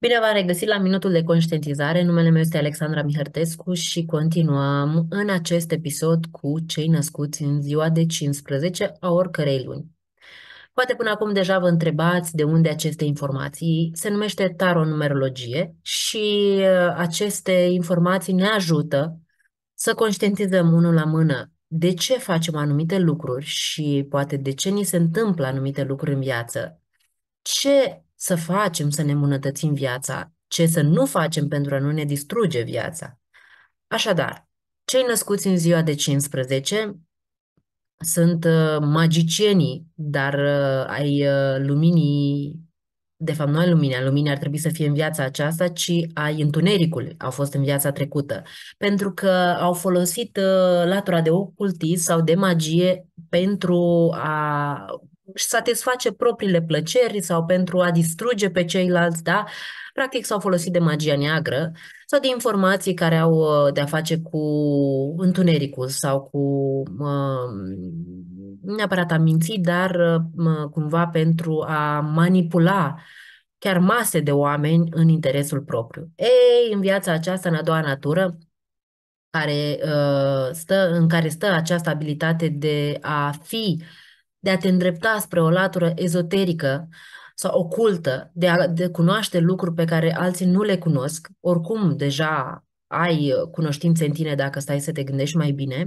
Bine v-am regăsit la Minutul de Conștientizare. Numele meu este Alexandra Mihărtescu și continuăm în acest episod cu cei născuți în ziua de 15 a oricărei luni. Poate până acum deja vă întrebați de unde aceste informații. Se numește taronumerologie și uh, aceste informații ne ajută să conștientizăm unul la mână de ce facem anumite lucruri și poate de ce ni se întâmplă anumite lucruri în viață, ce să facem să ne îmbunătățim viața, ce să nu facem pentru a nu ne distruge viața. Așadar, cei născuți în ziua de 15 sunt uh, magicienii, dar uh, ai uh, luminii, de fapt nu ai lumina, lumina ar trebui să fie în viața aceasta, ci ai întunericului, au fost în viața trecută, pentru că au folosit latura de ocultism sau de magie pentru a își satisface propriile plăceri sau pentru a distruge pe ceilalți, da? Practic s-au folosit de magia neagră sau de informații care au uh, de-a face cu întunericul sau cu uh, neapărat aminții, dar uh, cumva pentru a manipula chiar mase de oameni în interesul propriu. Ei, în viața aceasta, în a doua natură, care, uh, stă, în care stă această abilitate de a fi uh, de a te îndrepta spre o latură ezoterică sau ocultă, de a de cunoaște lucruri pe care alții nu le cunosc, oricum deja ai uh, cunoștințe în tine dacă stai să te gândești mai bine,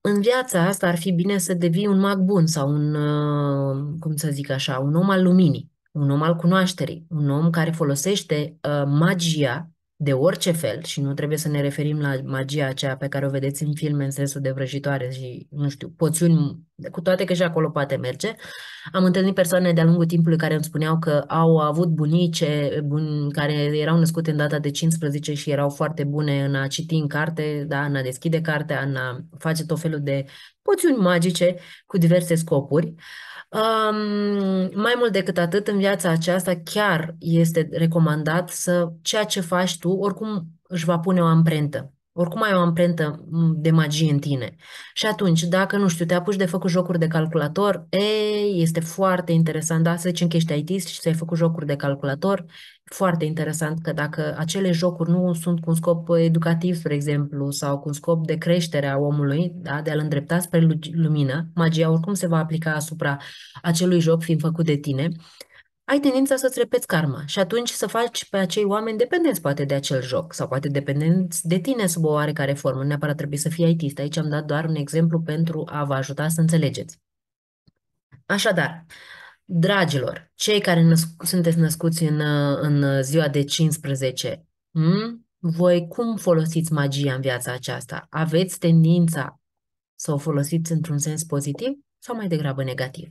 în viața asta ar fi bine să devii un mag bun sau un, uh, cum să zic așa, un om al luminii, un om al cunoașterii, un om care folosește uh, magia de orice fel și nu trebuie să ne referim la magia aceea pe care o vedeți în filme în sensul de vrăjitoare și, nu știu, poțiuni cu toate că și acolo poate merge. Am întâlnit persoane de-a lungul timpului care îmi spuneau că au avut bunice bun, care erau născute în data de 15 și erau foarte bune în a citi în carte, da, în a deschide carte, în a face tot felul de poțiuni magice cu diverse scopuri. Um, mai mult decât atât, în viața aceasta chiar este recomandat să ceea ce faci tu, oricum își va pune o amprentă. Oricum ai o amprentă mm, de magie în tine. Și atunci, dacă, nu știu, te apuci de făcut jocuri de calculator, ei, este foarte interesant, da, să zicem că ești ITist și ți-ai făcut jocuri de calculator, foarte interesant că dacă acele jocuri nu sunt cu un scop educativ, spre exemplu, sau cu un scop de creștere a omului, da, de a-l îndrepta spre lumină, magia oricum se va aplica asupra acelui joc fiind făcut de tine, ai tendința să-ți repeți karma și atunci să faci pe acei oameni dependenți poate de acel joc sau poate dependenți de tine sub o oarecare formă. Nu neapărat trebuie să fii it Aici am dat doar un exemplu pentru a vă ajuta să înțelegeți. Așadar, dragilor, cei care născ- sunteți născuți în, în ziua de 15, m- voi cum folosiți magia în viața aceasta? Aveți tendința să o folosiți într-un sens pozitiv sau mai degrabă negativ?